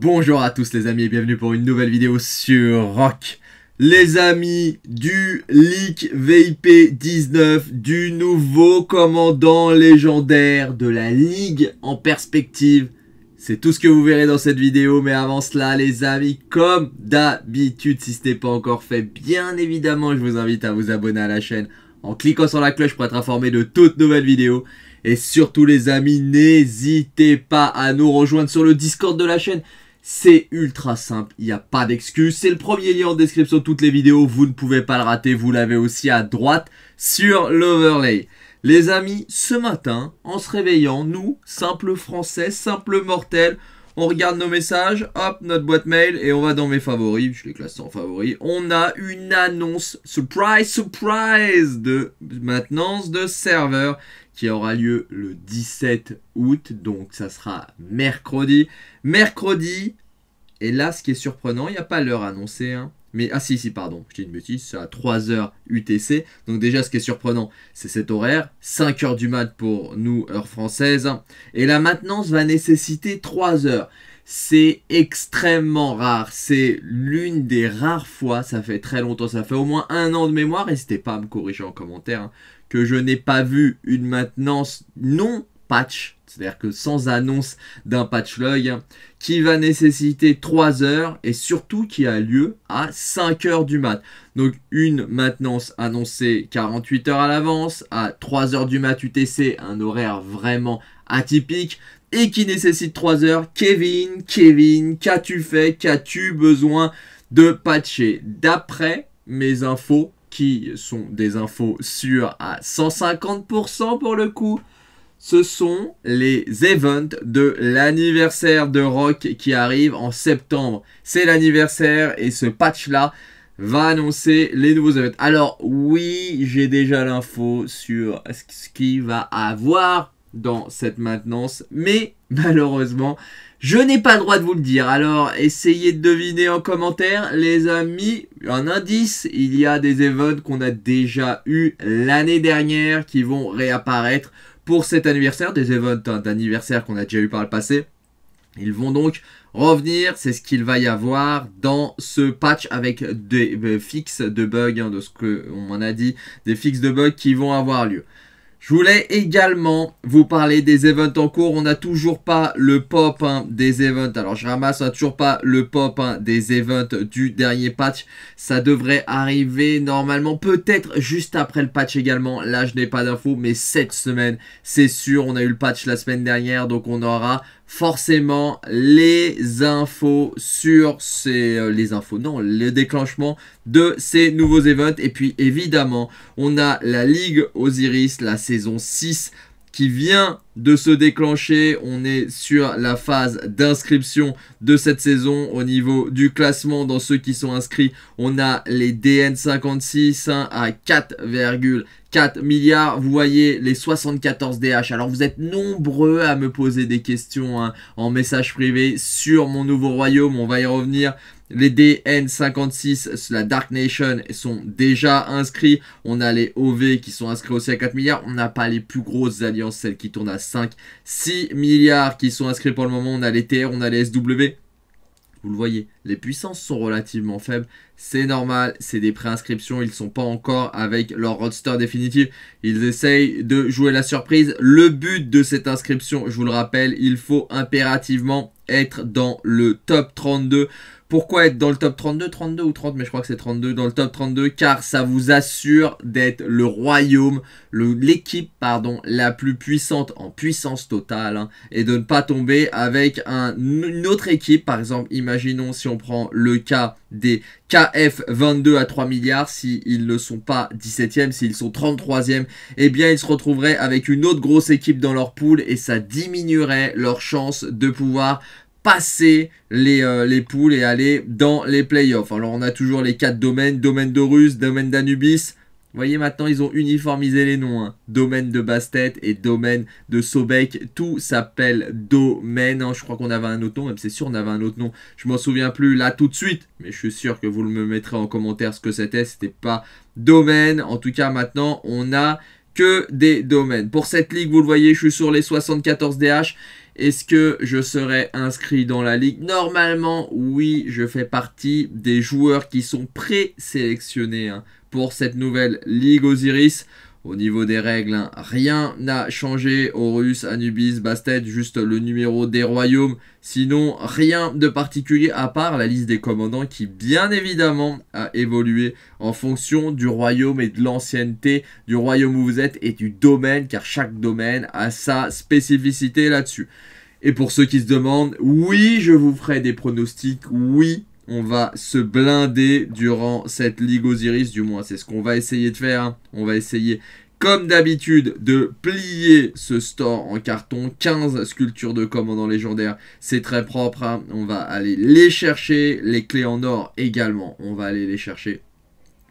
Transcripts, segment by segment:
Bonjour à tous les amis et bienvenue pour une nouvelle vidéo sur Rock. Les amis du leak VIP 19 du nouveau commandant légendaire de la Ligue en perspective c'est tout ce que vous verrez dans cette vidéo, mais avant cela, les amis, comme d'habitude, si ce n'est pas encore fait, bien évidemment, je vous invite à vous abonner à la chaîne en cliquant sur la cloche pour être informé de toutes nouvelles vidéos. Et surtout, les amis, n'hésitez pas à nous rejoindre sur le Discord de la chaîne. C'est ultra simple, il n'y a pas d'excuse. C'est le premier lien en description de toutes les vidéos, vous ne pouvez pas le rater, vous l'avez aussi à droite sur l'overlay. Les amis, ce matin, en se réveillant, nous, simples Français, simples mortels, on regarde nos messages, hop, notre boîte mail, et on va dans mes favoris, je les classe en favoris. On a une annonce, surprise, surprise, de maintenance de serveur qui aura lieu le 17 août, donc ça sera mercredi. Mercredi, et là, ce qui est surprenant, il n'y a pas l'heure annoncée, hein. Mais, ah si, si, pardon, je dis une bêtise, c'est à 3h UTC. Donc déjà, ce qui est surprenant, c'est cet horaire. 5h du mat pour nous, heure française. Et la maintenance va nécessiter 3 h C'est extrêmement rare. C'est l'une des rares fois, ça fait très longtemps, ça fait au moins un an de mémoire, n'hésitez pas à me corriger en commentaire, hein, que je n'ai pas vu une maintenance non patch c'est-à-dire que sans annonce d'un patch qui va nécessiter 3 heures et surtout qui a lieu à 5 heures du mat. Donc une maintenance annoncée 48 heures à l'avance, à 3 heures du mat UTC, un horaire vraiment atypique et qui nécessite 3 heures. Kevin, Kevin, qu'as-tu fait Qu'as-tu besoin de patcher D'après mes infos, qui sont des infos sûres à 150% pour le coup, ce sont les events de l'anniversaire de Rock qui arrive en septembre. C'est l'anniversaire et ce patch-là va annoncer les nouveaux events. Alors oui, j'ai déjà l'info sur ce qu'il va avoir dans cette maintenance, mais malheureusement, je n'ai pas le droit de vous le dire. Alors essayez de deviner en commentaire, les amis, un indice, il y a des events qu'on a déjà eu l'année dernière qui vont réapparaître pour cet anniversaire, des events hein, d'anniversaire qu'on a déjà eu par le passé. Ils vont donc revenir, c'est ce qu'il va y avoir dans ce patch avec des euh, fixes de bugs, hein, de ce qu'on en a dit, des fixes de bugs qui vont avoir lieu. Je voulais également vous parler des events en cours. On n'a toujours pas le pop hein, des events. Alors je ramasse, on n'a toujours pas le pop hein, des events du dernier patch. Ça devrait arriver normalement, peut-être juste après le patch également. Là, je n'ai pas d'infos, mais cette semaine, c'est sûr. On a eu le patch la semaine dernière, donc on aura forcément les infos sur ces... Euh, les infos, non, le déclenchement de ces nouveaux events. Et puis évidemment, on a la Ligue Osiris, la saison 6 qui vient de se déclencher. On est sur la phase d'inscription de cette saison au niveau du classement. Dans ceux qui sont inscrits, on a les DN56 hein, à virgule 4 milliards, vous voyez les 74 DH. Alors vous êtes nombreux à me poser des questions hein, en message privé sur mon nouveau royaume, on va y revenir. Les DN56, la Dark Nation sont déjà inscrits. On a les OV qui sont inscrits aussi à 4 milliards. On n'a pas les plus grosses alliances, celles qui tournent à 5, 6 milliards qui sont inscrits pour le moment. On a les TR, on a les SW. Vous le voyez, les puissances sont relativement faibles. C'est normal, c'est des préinscriptions, ils ne sont pas encore avec leur roadster définitif. Ils essayent de jouer la surprise. Le but de cette inscription, je vous le rappelle, il faut impérativement être dans le top 32 pourquoi être dans le top 32 32 ou 30 Mais je crois que c'est 32. Dans le top 32, car ça vous assure d'être le royaume, l'équipe, pardon, la plus puissante en puissance totale. Hein, et de ne pas tomber avec une autre équipe. Par exemple, imaginons si on prend le cas des KF 22 à 3 milliards. S'ils ne sont pas 17e, s'ils sont 33e, eh bien, ils se retrouveraient avec une autre grosse équipe dans leur pool. Et ça diminuerait leur chance de pouvoir passer les, euh, les, poules et aller dans les playoffs. Alors on a toujours les quatre domaines, domaine d'Horus, domaine d'Anubis. Vous voyez maintenant ils ont uniformisé les noms. Hein. Domaine de Bastet et domaine de Sobek. Tout s'appelle domaine. Hein. Je crois qu'on avait un autre nom, c'est sûr on avait un autre nom. Je m'en souviens plus là tout de suite. Mais je suis sûr que vous me mettrez en commentaire ce que c'était. C'était pas domaine. En tout cas maintenant on a que des domaines. Pour cette ligue, vous le voyez, je suis sur les 74 DH. Est-ce que je serai inscrit dans la ligue Normalement, oui, je fais partie des joueurs qui sont présélectionnés sélectionnés pour cette nouvelle ligue Osiris. Au niveau des règles, hein, rien n'a changé. Horus, Anubis, Bastet, juste le numéro des royaumes. Sinon, rien de particulier à part la liste des commandants qui, bien évidemment, a évolué en fonction du royaume et de l'ancienneté du royaume où vous êtes et du domaine, car chaque domaine a sa spécificité là-dessus. Et pour ceux qui se demandent, oui, je vous ferai des pronostics, oui, on va se blinder durant cette Ligue Osiris, du moins c'est ce qu'on va essayer de faire. Hein. On va essayer comme d'habitude, de plier ce store en carton. 15 sculptures de commandants légendaires, c'est très propre. Hein. On va aller les chercher. Les clés en or également, on va aller les chercher.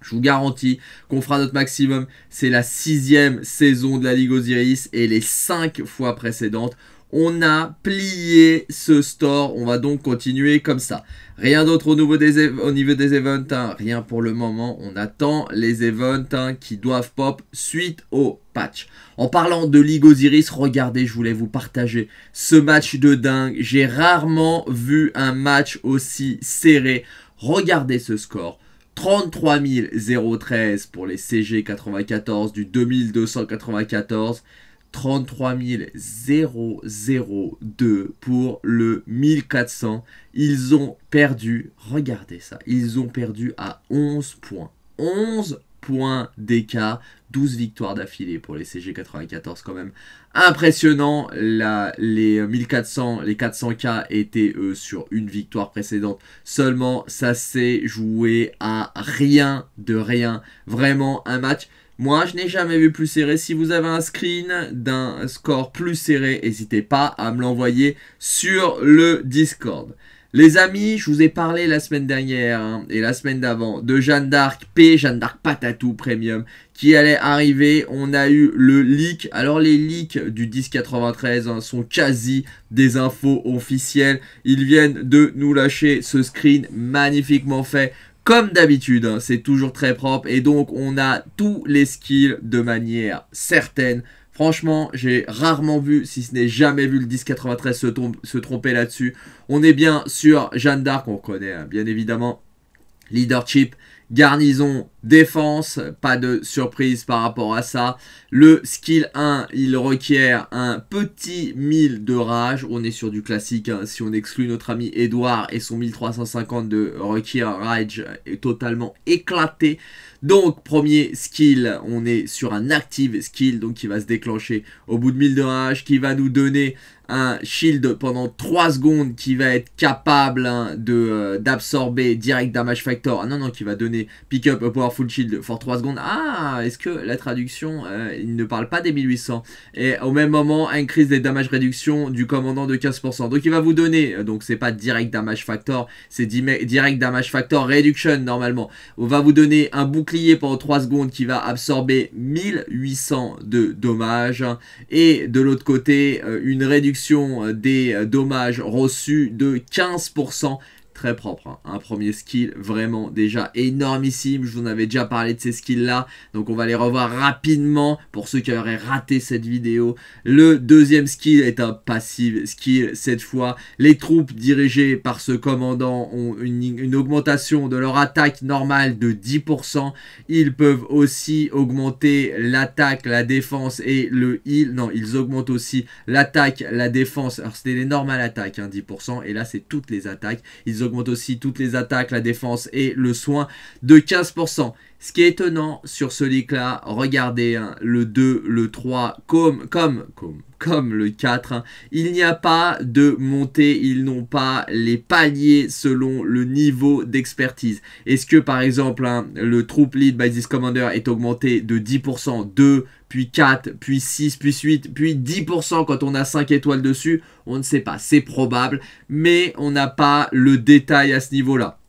Je vous garantis qu'on fera notre maximum. C'est la sixième saison de la Ligue Osiris et les cinq fois précédentes, on a plié ce store. On va donc continuer comme ça. Rien d'autre au, niveau des, au niveau des events. Hein. Rien pour le moment. On attend les events hein, qui doivent pop suite au patch. En parlant de Ligue Osiris, regardez, je voulais vous partager ce match de dingue. J'ai rarement vu un match aussi serré. Regardez ce score. 33 013 pour les CG 94 du 2294. 33 pour le 1400. Ils ont perdu, regardez ça, ils ont perdu à 11 points. 11 points d'écart, 12 victoires d'affilée pour les CG94 quand même. Impressionnant, la, les 1400, les 400K étaient eux sur une victoire précédente seulement, ça s'est joué à rien de rien, vraiment un match moi, je n'ai jamais vu plus serré. Si vous avez un screen d'un score plus serré, n'hésitez pas à me l'envoyer sur le Discord. Les amis, je vous ai parlé la semaine dernière hein, et la semaine d'avant de Jeanne d'Arc P, Jeanne d'Arc Patatou Premium qui allait arriver. On a eu le leak. Alors les leaks du 1093 hein, sont quasi des infos officielles. Ils viennent de nous lâcher ce screen magnifiquement fait comme d'habitude, hein, c'est toujours très propre et donc on a tous les skills de manière certaine. Franchement, j'ai rarement vu, si ce n'est jamais vu, le 1093 se, se tromper là-dessus. On est bien sur Jeanne d'Arc, on connaît hein, bien évidemment. Leadership, garnison défense, pas de surprise par rapport à ça. Le skill 1, il requiert un petit 1000 de rage, on est sur du classique hein. si on exclut notre ami Edouard et son 1350 de requiert rage est totalement éclaté. Donc, premier skill, on est sur un active skill, donc qui va se déclencher au bout de 1000 de qui va nous donner un shield pendant 3 secondes qui va être capable hein, euh, d'absorber direct damage factor. Ah non, non, qui va donner pick up a powerful shield for 3 secondes. Ah, est-ce que la traduction, euh, il ne parle pas des 1800 Et au même moment, increase des damage réduction du commandant de 15%. Donc il va vous donner, euh, donc c'est pas direct damage factor, c'est direct damage factor reduction normalement. On va vous donner un bouclier bouclier pendant 3 secondes qui va absorber 1800 de dommages. Et de l'autre côté, euh, une réduction euh, des euh, dommages reçus de 15% propre. Hein. Un premier skill vraiment déjà énormissime. Je vous en avais déjà parlé de ces skills-là. Donc on va les revoir rapidement pour ceux qui auraient raté cette vidéo. Le deuxième skill est un passive skill cette fois. Les troupes dirigées par ce commandant ont une, augmentation de leur attaque normale de 10%. Ils peuvent aussi augmenter l'attaque, la défense et le heal. Non, ils augmentent aussi l'attaque, la défense. Alors c'était les normales attaques, 10%. Hein, et là c'est toutes les attaques. Ils augmentent augmente aussi toutes les attaques, la défense et le soin de 15%. Ce qui est étonnant sur ce leak-là, regardez hein, le 2, le 3, comme, comme, comme, comme le 4. Hein, il n'y a pas de montée, ils n'ont pas les paliers selon le niveau d'expertise. Est-ce que par exemple hein, le Troop Lead by this Commander est augmenté de 10%, 2, puis 4, puis 6, puis 8, puis 10% quand on a 5 étoiles dessus On ne sait pas, c'est probable, mais on n'a pas le détail à ce niveau-là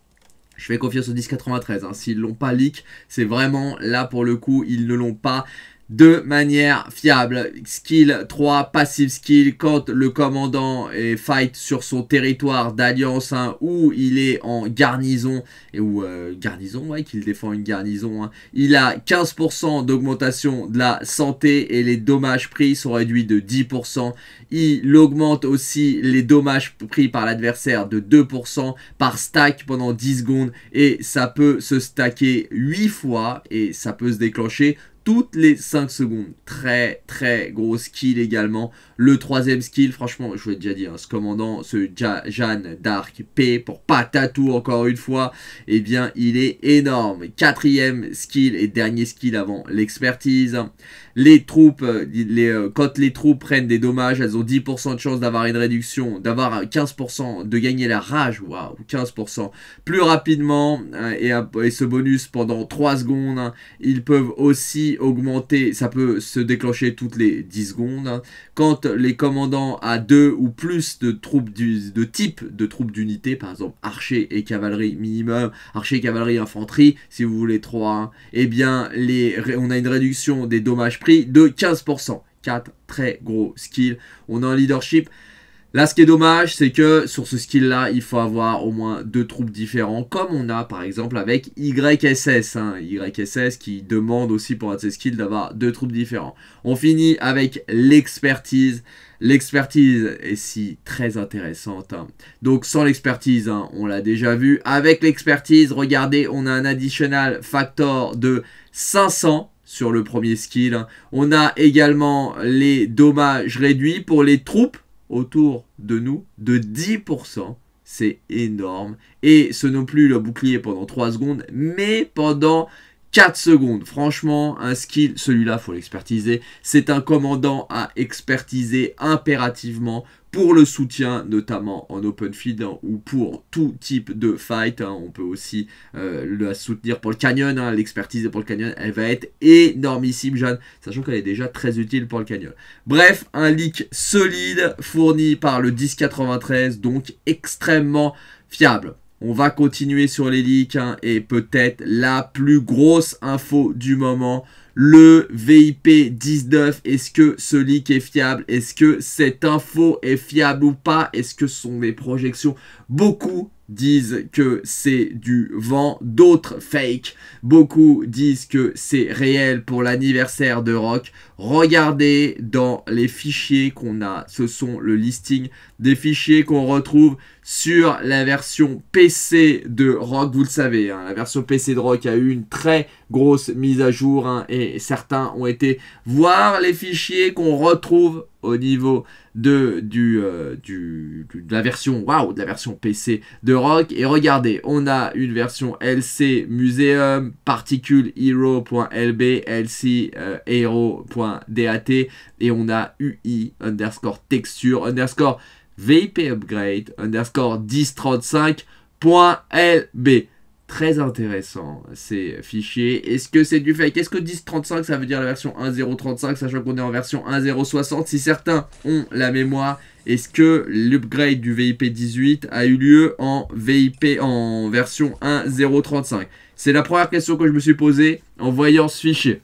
je fais confiance au 1093. Hein. S'ils l'ont pas leak, c'est vraiment là pour le coup, ils ne l'ont pas de manière fiable. Skill 3, passive skill, quand le commandant est fight sur son territoire d'alliance hein, ou il est en garnison, et ou euh, garnison, ouais, qu'il défend une garnison, hein, il a 15% d'augmentation de la santé et les dommages pris sont réduits de 10%. Il augmente aussi les dommages pris par l'adversaire de 2% par stack pendant 10 secondes et ça peut se stacker 8 fois et ça peut se déclencher toutes les 5 secondes. Très, très gros skill également. Le troisième skill, franchement, je vous l'ai déjà dit, hein, ce commandant, ce Jeanne d'Arc P pour Patatou, encore une fois, eh bien, il est énorme. Quatrième skill et dernier skill avant l'expertise les troupes, euh, euh, quand les troupes prennent des dommages, elles ont 10% de chance d'avoir une réduction, d'avoir 15%, de gagner la rage, waouh, 15%, plus rapidement, euh, et, ce bonus pendant 3 secondes, hein, ils peuvent aussi augmenter, ça peut se déclencher toutes les 10 secondes, hein. quand les commandants à 2 ou plus de troupes de type de troupes d'unité, par exemple archers et cavalerie minimum, archers, cavalerie, infanterie, si vous voulez 3, et hein, eh bien les, on a une réduction des dommages prix de 15%. 4 très gros skills. On a un leadership. Là, ce qui est dommage, c'est que sur ce skill-là, il faut avoir au moins deux troupes différents, comme on a par exemple avec YSS. YSS hein. qui demande aussi pour un de ses skills d'avoir deux troupes différents. On finit avec l'expertise. L'expertise est si très intéressante. Hein. Donc sans l'expertise, hein, on l'a déjà vu. Avec l'expertise, regardez, on a un additional factor de 500 sur le premier skill. On a également les dommages réduits pour les troupes autour de nous de 10%. C'est énorme. Et ce n'est plus le bouclier pendant 3 secondes, mais pendant 4 secondes. Franchement, un skill, celui-là, faut l'expertiser. C'est un commandant à expertiser impérativement pour le soutien, notamment en open field hein, ou pour tout type de fight. Hein. on peut aussi euh, le soutenir pour le canyon, hein. l'expertise pour le canyon, elle va être énormissime, Jeanne, sachant qu'elle est déjà très utile pour le canyon. Bref, un leak solide fourni par le 1093, donc extrêmement fiable. On va continuer sur les leaks et peut-être la plus grosse info du moment le VIP 19, est-ce que ce leak est fiable Est-ce que cette info est fiable ou pas Est-ce que ce sont des projections Beaucoup disent que c'est du vent, d'autres fake. Beaucoup disent que c'est réel pour l'anniversaire de Rock. Regardez dans les fichiers qu'on a, ce sont le listing des fichiers qu'on retrouve sur la version PC de Rock. Vous le savez, hein, la version PC de Rock a eu une très grosse mise à jour hein, et certains ont été voir les fichiers qu'on retrouve au niveau de, du, euh, la version waouh de la version PC de Rock et regardez on a une version LC Museum Particule Hero.lb LC euh, Hero.dat et on a UI underscore texture underscore VIP upgrade underscore 1035.lb Très intéressant ces fichiers. Est-ce que c'est du fait, quest ce que 10.35 ça veut dire la version 1.0.35 sachant qu'on est en version 1.0.60 Si certains ont la mémoire, est-ce que l'upgrade du VIP 18 a eu lieu en VIP en version 1.0.35 C'est la première question que je me suis posée en voyant ce fichier.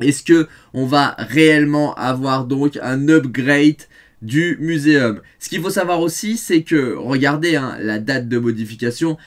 Est-ce que on va réellement avoir donc un upgrade du muséum Ce qu'il faut savoir aussi, c'est que regardez hein, la date de modification,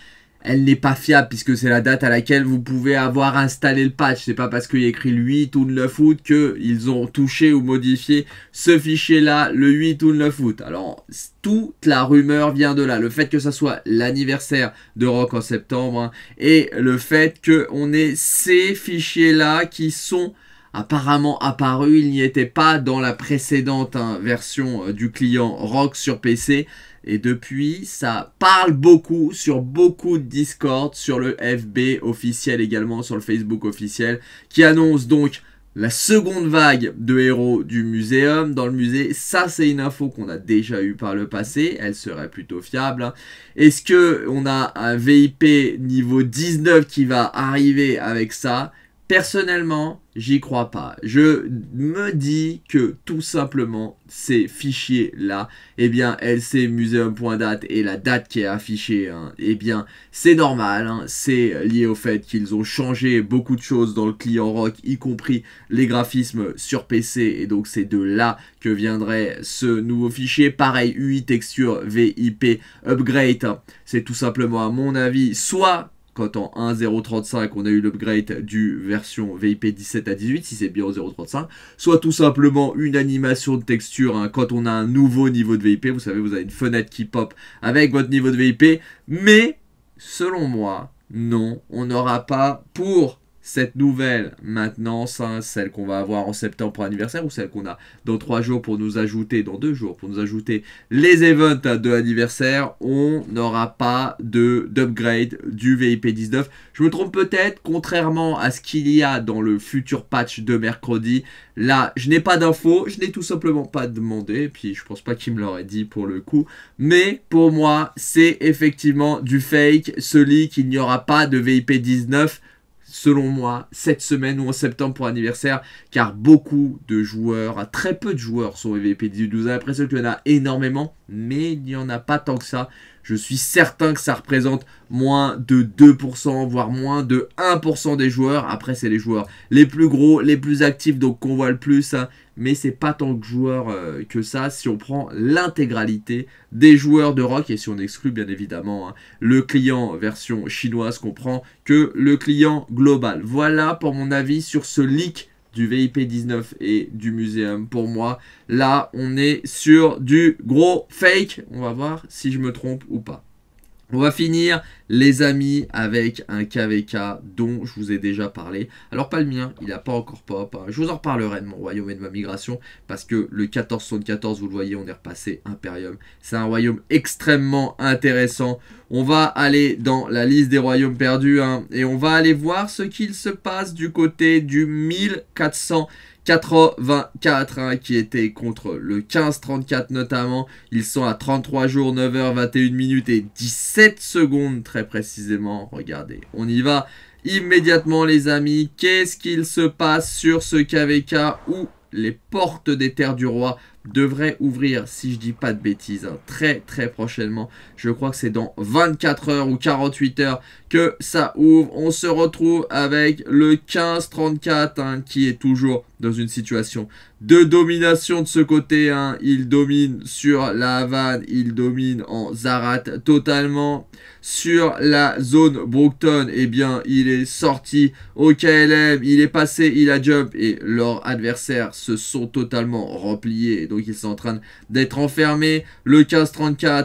elle n'est pas fiable puisque c'est la date à laquelle vous pouvez avoir installé le patch. C'est pas parce qu'il y a écrit le 8 ou le 9 août qu'ils ont touché ou modifié ce fichier-là le 8 ou le 9 août. Alors, toute la rumeur vient de là. Le fait que ça soit l'anniversaire de Rock en septembre hein, et le fait qu'on ait ces fichiers-là qui sont apparemment apparus. Ils n'y étaient pas dans la précédente hein, version euh, du client Rock sur PC. Et depuis, ça parle beaucoup sur beaucoup de Discord, sur le FB officiel également, sur le Facebook officiel, qui annonce donc la seconde vague de héros du muséum dans le musée. Ça, c'est une info qu'on a déjà eue par le passé. Elle serait plutôt fiable. Hein. Est-ce que on a un VIP niveau 19 qui va arriver avec ça Personnellement, j'y crois pas. Je me dis que tout simplement ces fichiers là, eh bien LC museum.date et la date qui est affichée, hein, eh bien c'est normal, hein. c'est lié au fait qu'ils ont changé beaucoup de choses dans le client rock, y compris les graphismes sur PC et donc c'est de là que viendrait ce nouveau fichier. Pareil UI texture VIP upgrade, c'est tout simplement à mon avis soit quand en 1.0.35 on a eu l'upgrade du version VIP 17 à 18, si c'est bien au 0.35, soit tout simplement une animation de texture hein. quand on a un nouveau niveau de VIP, vous savez vous avez une fenêtre qui pop avec votre niveau de VIP, mais selon moi, non, on n'aura pas pour cette nouvelle maintenance, celle qu'on va avoir en septembre pour l'anniversaire ou celle qu'on a dans trois jours pour nous ajouter, dans deux jours pour nous ajouter les events de l'anniversaire, on n'aura pas d'upgrade du VIP 19. Je me trompe peut-être, contrairement à ce qu'il y a dans le futur patch de mercredi. Là, je n'ai pas d'infos, je n'ai tout simplement pas demandé, puis je pense pas qu'il me l'aurait dit pour le coup. Mais pour moi, c'est effectivement du fake, ce qu'il n'y aura pas de VIP 19 selon moi, cette semaine ou en septembre pour anniversaire, car beaucoup de joueurs, ah, très peu de joueurs sont vp du 12 ans. J'ai l'impression qu'il y en a énormément, mais il n'y en a pas tant que ça je suis certain que ça représente moins de 2%, voire moins de 1% des joueurs. Après, c'est les joueurs les plus gros, les plus actifs, donc qu'on voit le plus. Mais hein. Mais c'est pas tant de joueurs euh, que ça si on prend l'intégralité des joueurs de rock et si on exclut bien évidemment hein, le client version chinoise qu'on prend que le client global. Voilà pour mon avis sur ce leak du VIP 19 et du Muséum. Pour moi, là, on est sur du gros fake. On va voir si je me trompe ou pas. On va finir, les amis, avec un KVK dont je vous ai déjà parlé. Alors, pas le mien, il n'a pas encore pop. Hein. Je vous en reparlerai de mon royaume et de ma migration parce que le 1474, vous le voyez, on est repassé Imperium. C'est un royaume extrêmement intéressant. On va aller dans la liste des royaumes perdus hein, et on va aller voir ce qu'il se passe du côté du 1400. 84 hein, qui était contre le 15-34 notamment. Ils sont à 33 jours, 9h, 21 minutes et 17 secondes très précisément. Regardez, on y va immédiatement les amis. Qu'est-ce qu'il se passe sur ce KVK où les portes des terres du roi devrait ouvrir, si je dis pas de bêtises, hein, très très prochainement. Je crois que c'est dans 24 heures ou 48 heures que ça ouvre. On se retrouve avec le 1534 hein, qui est toujours dans une situation de domination de ce côté. Hein. Il domine sur la Havane, il domine en Zarat totalement. Sur la zone Brookton, et eh bien, il est sorti au KLM, il est passé, il a jump et leurs adversaires se sont totalement repliés donc ils sont en train d'être enfermés. Le 1534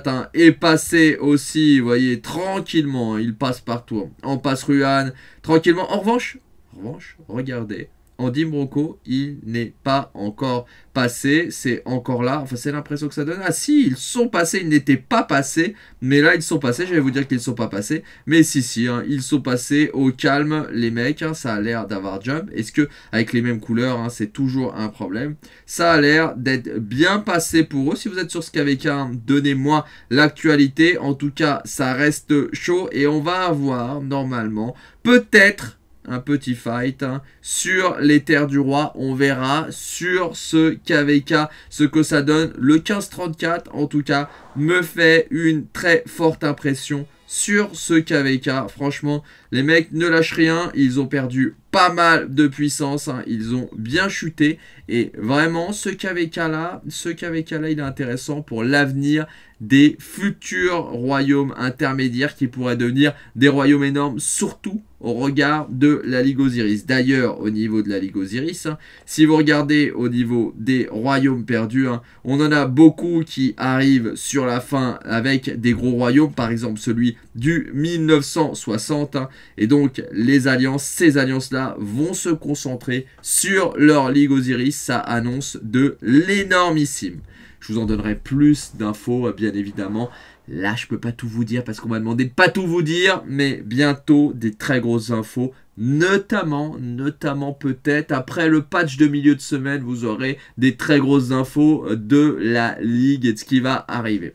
34 hein, est passé aussi, vous voyez, tranquillement, il passe partout. On passe Ruan, tranquillement. En revanche, en revanche, regardez, Andy Bronco, il n'est pas encore passé, c'est encore là. Enfin, c'est l'impression que ça donne. Ah si, ils sont passés, ils n'étaient pas passés, mais là ils sont passés. Je vais vous dire qu'ils ne sont pas passés, mais si si, hein, ils sont passés au calme, les mecs. Hein, ça a l'air d'avoir jump. Est-ce que avec les mêmes couleurs, hein, c'est toujours un problème Ça a l'air d'être bien passé pour eux. Si vous êtes sur un, donnez-moi l'actualité. En tout cas, ça reste chaud et on va avoir normalement peut-être un petit fight hein. sur les terres du roi. On verra sur ce KVK ce que ça donne. Le 15-34 en tout cas me fait une très forte impression sur ce KVK. Franchement, les mecs ne lâchent rien, ils ont perdu pas mal de puissance, hein. ils ont bien chuté. Et vraiment, ce KVK là, ce KVK là, il est intéressant pour l'avenir des futurs royaumes intermédiaires qui pourraient devenir des royaumes énormes, surtout au regard de la Ligue Osiris. D'ailleurs, au niveau de la Ligue Osiris, hein, si vous regardez au niveau des royaumes perdus, hein, on en a beaucoup qui arrivent sur la fin avec des gros royaumes, par exemple celui du 1960. Et donc, les alliances, ces alliances-là vont se concentrer sur leur Ligue Osiris. Ça annonce de l'énormissime. Je vous en donnerai plus d'infos, bien évidemment. Là, je ne peux pas tout vous dire parce qu'on m'a demandé de pas tout vous dire, mais bientôt des très grosses infos, notamment, notamment peut-être après le patch de milieu de semaine, vous aurez des très grosses infos de la ligue et de ce qui va arriver.